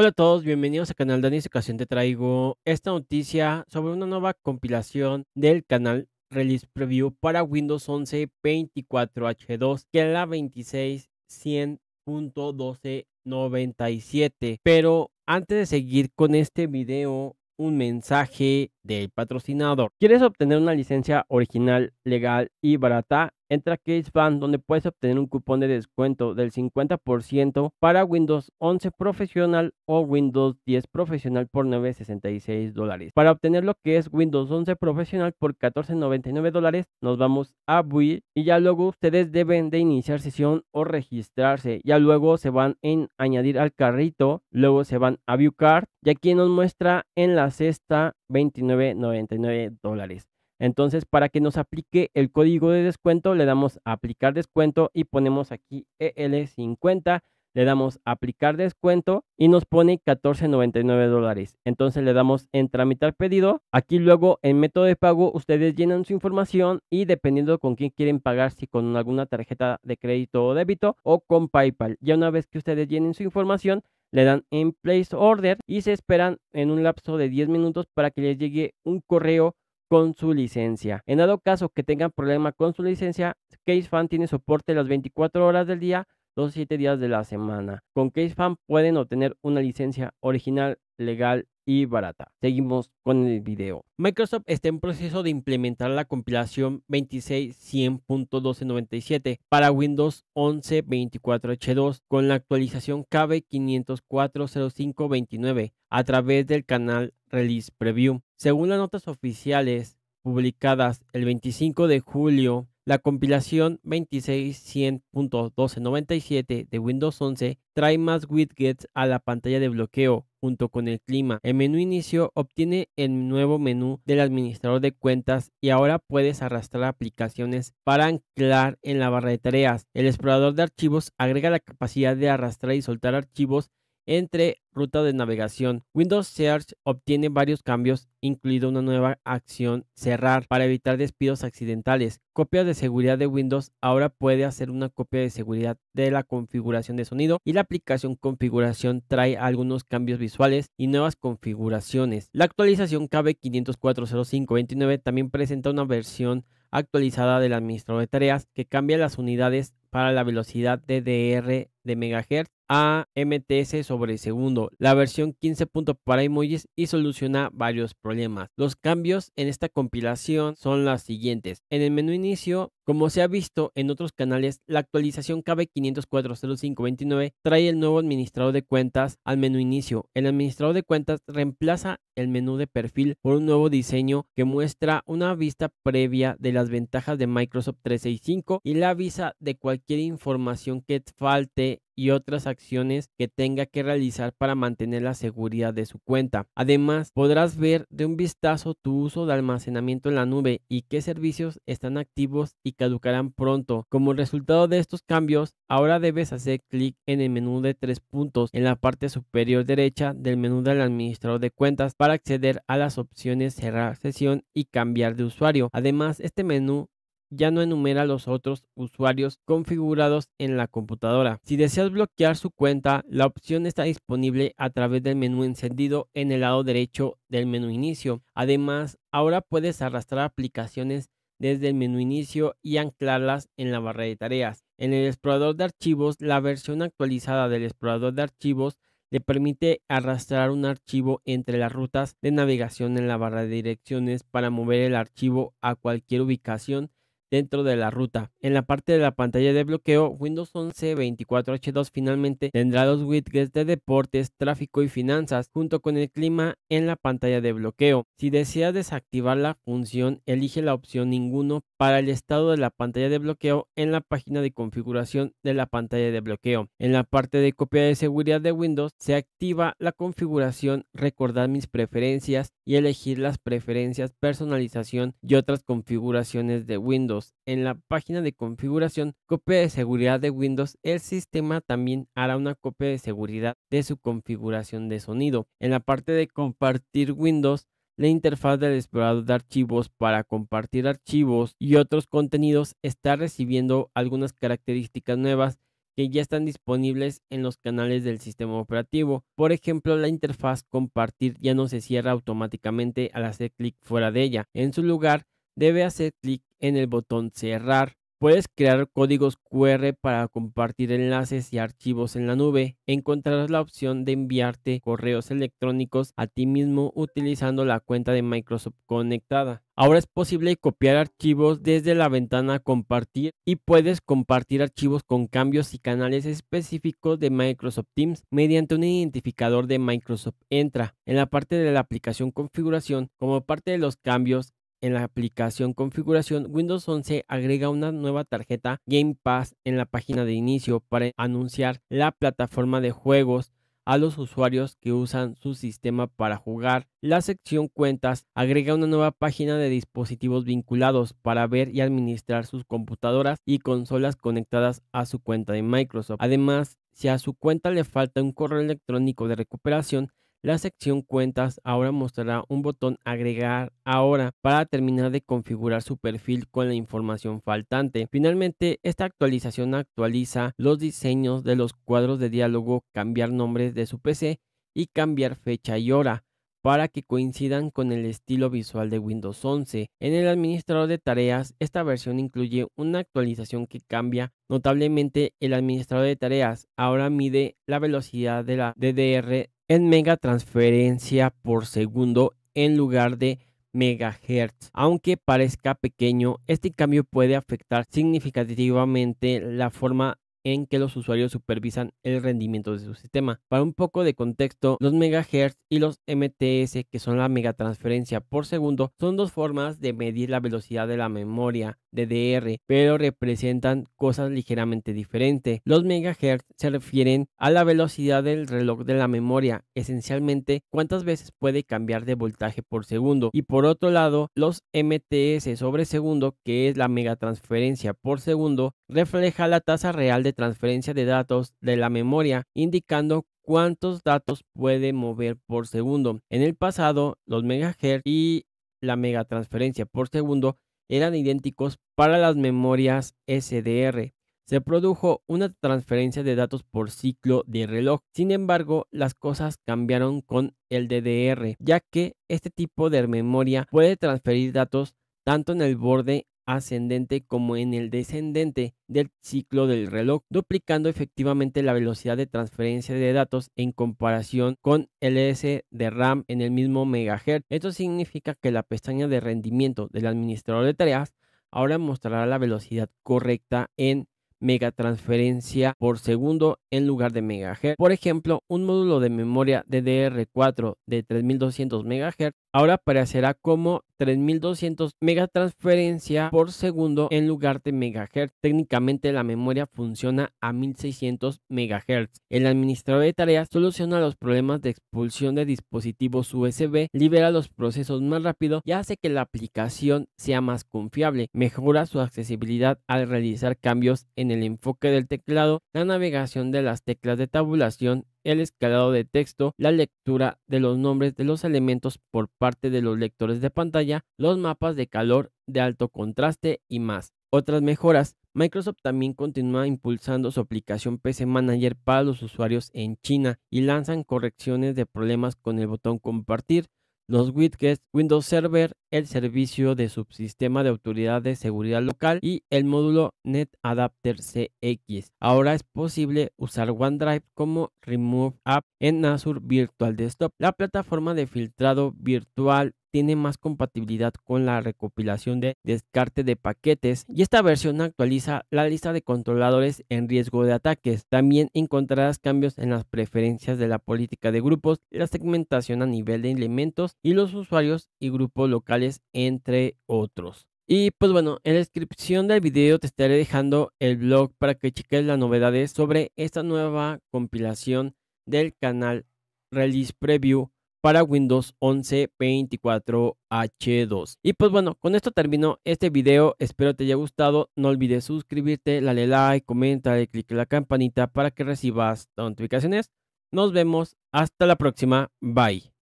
Hola a todos, bienvenidos a Canal Dani. En esta te traigo esta noticia sobre una nueva compilación del canal Release Preview para Windows 11 24H2 que es la 26100.1297. Pero antes de seguir con este video, un mensaje del patrocinador. ¿Quieres obtener una licencia original, legal y barata? entra a donde puedes obtener un cupón de descuento del 50% para Windows 11 Profesional o Windows 10 Profesional por 9.66 dólares. Para obtener lo que es Windows 11 Profesional por 14.99 dólares, nos vamos a Build y ya luego ustedes deben de iniciar sesión o registrarse. Ya luego se van en añadir al carrito, luego se van a View Card y aquí nos muestra en la cesta 29.99 dólares. Entonces, para que nos aplique el código de descuento, le damos aplicar descuento y ponemos aquí EL50 le damos aplicar descuento y nos pone 14.99 dólares. Entonces le damos en tramitar pedido. Aquí luego en método de pago ustedes llenan su información y dependiendo con quién quieren pagar, si con alguna tarjeta de crédito o débito o con PayPal. Ya una vez que ustedes llenen su información, le dan en place order y se esperan en un lapso de 10 minutos para que les llegue un correo con su licencia. En dado caso que tengan problema con su licencia, CaseFan tiene soporte las 24 horas del día, los 7 días de la semana. Con CaseFan pueden obtener una licencia original, legal y barata. Seguimos con el video. Microsoft está en proceso de implementar la compilación 26.100.1297 para Windows 11 h 2 con la actualización KB 504.05.29 a través del canal Release Preview. Según las notas oficiales publicadas el 25 de julio, la compilación 26.100.1297 de Windows 11 trae más widgets a la pantalla de bloqueo junto con el clima. El menú inicio obtiene el nuevo menú del administrador de cuentas y ahora puedes arrastrar aplicaciones para anclar en la barra de tareas. El explorador de archivos agrega la capacidad de arrastrar y soltar archivos entre ruta de navegación. Windows Search obtiene varios cambios, incluido una nueva acción cerrar para evitar despidos accidentales. Copia de seguridad de Windows ahora puede hacer una copia de seguridad de la configuración de sonido y la aplicación configuración trae algunos cambios visuales y nuevas configuraciones. La actualización KB 5040529 también presenta una versión actualizada del administrador de tareas que cambia las unidades para la velocidad de DDR de Megahertz a MTS sobre el segundo. La versión 15. para emojis y soluciona varios problemas. Los cambios en esta compilación son las siguientes. En el menú inicio como se ha visto en otros canales, la actualización KB 5040529 trae el nuevo administrador de cuentas al menú inicio. El administrador de cuentas reemplaza el menú de perfil por un nuevo diseño que muestra una vista previa de las ventajas de Microsoft 365 y la avisa de cualquier información que falte y otras acciones que tenga que realizar para mantener la seguridad de su cuenta. Además, podrás ver de un vistazo tu uso de almacenamiento en la nube y qué servicios están activos y caducarán pronto. Como resultado de estos cambios, ahora debes hacer clic en el menú de tres puntos en la parte superior derecha del menú del administrador de cuentas para acceder a las opciones cerrar sesión y cambiar de usuario. Además, este menú ya no enumera los otros usuarios configurados en la computadora. Si deseas bloquear su cuenta, la opción está disponible a través del menú encendido en el lado derecho del menú inicio. Además, ahora puedes arrastrar aplicaciones desde el menú inicio y anclarlas en la barra de tareas. En el explorador de archivos, la versión actualizada del explorador de archivos le permite arrastrar un archivo entre las rutas de navegación en la barra de direcciones para mover el archivo a cualquier ubicación dentro de la ruta. En la parte de la pantalla de bloqueo, Windows 11 24H2 finalmente tendrá los widgets de deportes, tráfico y finanzas junto con el clima en la pantalla de bloqueo. Si desea desactivar la función, elige la opción ninguno para el estado de la pantalla de bloqueo en la página de configuración de la pantalla de bloqueo. En la parte de copia de seguridad de Windows se activa la configuración recordar mis preferencias y elegir las preferencias, personalización y otras configuraciones de Windows. En la página de configuración copia de seguridad de Windows, el sistema también hará una copia de seguridad de su configuración de sonido. En la parte de compartir Windows, la interfaz del explorador de archivos para compartir archivos y otros contenidos está recibiendo algunas características nuevas que ya están disponibles en los canales del sistema operativo. Por ejemplo, la interfaz compartir ya no se cierra automáticamente al hacer clic fuera de ella. En su lugar, debe hacer clic en el botón cerrar. Puedes crear códigos QR para compartir enlaces y archivos en la nube. Encontrarás la opción de enviarte correos electrónicos a ti mismo utilizando la cuenta de Microsoft conectada. Ahora es posible copiar archivos desde la ventana compartir y puedes compartir archivos con cambios y canales específicos de Microsoft Teams mediante un identificador de Microsoft Entra. En la parte de la aplicación configuración, como parte de los cambios en la aplicación configuración, Windows 11 agrega una nueva tarjeta Game Pass en la página de inicio para anunciar la plataforma de juegos a los usuarios que usan su sistema para jugar. La sección cuentas agrega una nueva página de dispositivos vinculados para ver y administrar sus computadoras y consolas conectadas a su cuenta de Microsoft. Además, si a su cuenta le falta un correo electrónico de recuperación, la sección cuentas ahora mostrará un botón agregar ahora para terminar de configurar su perfil con la información faltante. Finalmente, esta actualización actualiza los diseños de los cuadros de diálogo, cambiar nombres de su PC y cambiar fecha y hora para que coincidan con el estilo visual de Windows 11. En el administrador de tareas, esta versión incluye una actualización que cambia notablemente el administrador de tareas. Ahora mide la velocidad de la DDR en megatransferencia por segundo en lugar de megahertz. Aunque parezca pequeño, este cambio puede afectar significativamente la forma en que los usuarios supervisan el rendimiento de su sistema. Para un poco de contexto, los megahertz y los MTS, que son la megatransferencia por segundo, son dos formas de medir la velocidad de la memoria DDR, pero representan cosas ligeramente diferentes. Los megahertz se refieren a la velocidad del reloj de la memoria, esencialmente cuántas veces puede cambiar de voltaje por segundo, y por otro lado, los MTS sobre segundo, que es la megatransferencia por segundo, refleja la tasa real de transferencia de datos de la memoria, indicando cuántos datos puede mover por segundo. En el pasado, los megahertz y la megatransferencia por segundo eran idénticos para las memorias SDR. Se produjo una transferencia de datos por ciclo de reloj. Sin embargo, las cosas cambiaron con el DDR, ya que este tipo de memoria puede transferir datos tanto en el borde ascendente como en el descendente del ciclo del reloj, duplicando efectivamente la velocidad de transferencia de datos en comparación con LS de RAM en el mismo megahertz. Esto significa que la pestaña de rendimiento del administrador de tareas ahora mostrará la velocidad correcta en megatransferencia por segundo en lugar de megahertz. Por ejemplo, un módulo de memoria DDR4 de 3200 megahertz ahora aparecerá como 3200 megatransferencia por segundo en lugar de megahertz. Técnicamente la memoria funciona a 1600 megahertz. El administrador de tareas soluciona los problemas de expulsión de dispositivos USB, libera los procesos más rápido y hace que la aplicación sea más confiable. Mejora su accesibilidad al realizar cambios en el enfoque del teclado, la navegación de las teclas de tabulación, el escalado de texto, la lectura de los nombres de los elementos por parte de los lectores de pantalla, los mapas de calor de alto contraste y más. Otras mejoras Microsoft también continúa impulsando su aplicación PC Manager para los usuarios en China y lanzan correcciones de problemas con el botón compartir, los widgets, Windows Server el servicio de subsistema de autoridad de seguridad local y el módulo NetAdapter CX. Ahora es posible usar OneDrive como Remove App en Azure Virtual Desktop. La plataforma de filtrado virtual tiene más compatibilidad con la recopilación de descarte de paquetes y esta versión actualiza la lista de controladores en riesgo de ataques. También encontrarás cambios en las preferencias de la política de grupos, la segmentación a nivel de elementos y los usuarios y grupos locales entre otros. Y pues bueno, en la descripción del video te estaré dejando el blog para que cheques las novedades sobre esta nueva compilación del canal Release Preview para Windows 11 24H2. Y pues bueno, con esto termino este video. Espero te haya gustado. No olvides suscribirte, dale like, comenta, y click a la campanita para que recibas notificaciones. Nos vemos. Hasta la próxima. Bye.